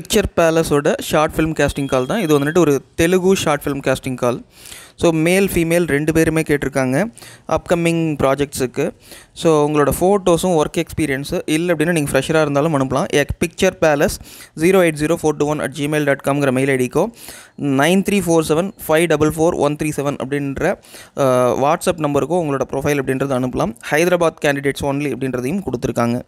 picture பேலஸோட short film casting call தான் இது வந்துட்டு ஒரு Telugu short film casting call so male female ரெண்டு பேருமே கேட்டிருக்காங்க அப்கமிங் ப்ராஜெக்ட்ஸுக்கு ஸோ உங்களோட ஃபோட்டோஸும் ஒர்க் எக்ஸ்பீரியன்ஸு இல்லை அப்படின்னா நீங்கள் ஃப்ரெஷராக இருந்தாலும் அனுப்பலாம் எக் picture palace zero eight zero four two one at Gmail dot காம்ங்கிற மெயில் ஐடிக்கோ nine three four seven five double four one three seven அப்படின்ற வாட்ஸ்அப் நம்பருக்கும் உங்களோட ப்ரொஃபைல் அப்படின்றத அனுப்பலாம் ஹைதராபாத் கேண்டிடேட்ஸ் ஒன்லி அப்படின்றதையும் கொடுத்துருக்காங்க